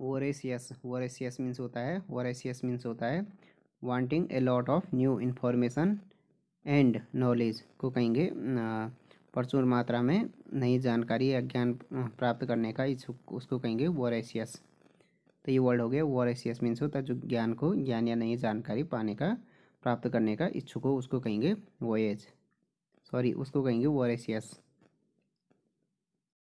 वोरेसियस वोरेसियस means होता है वोरेसियस means होता है wanting a lot of new information and knowledge को कहेंगे प्रचुर मात्रा में नई जानकारी या ज्ञान प्राप्त करने का इच्छुक उसको कहेंगे वोरेसियस तो ये वर्ड हो गया वोरेसियस मीन्स होता है जो ज्ञान को ज्ञान या नई जानकारी पाने का प्राप्त करने का इच्छुक हो उसको कहेंगे वोएज सॉरी उसको कहेंगे वोरेसियस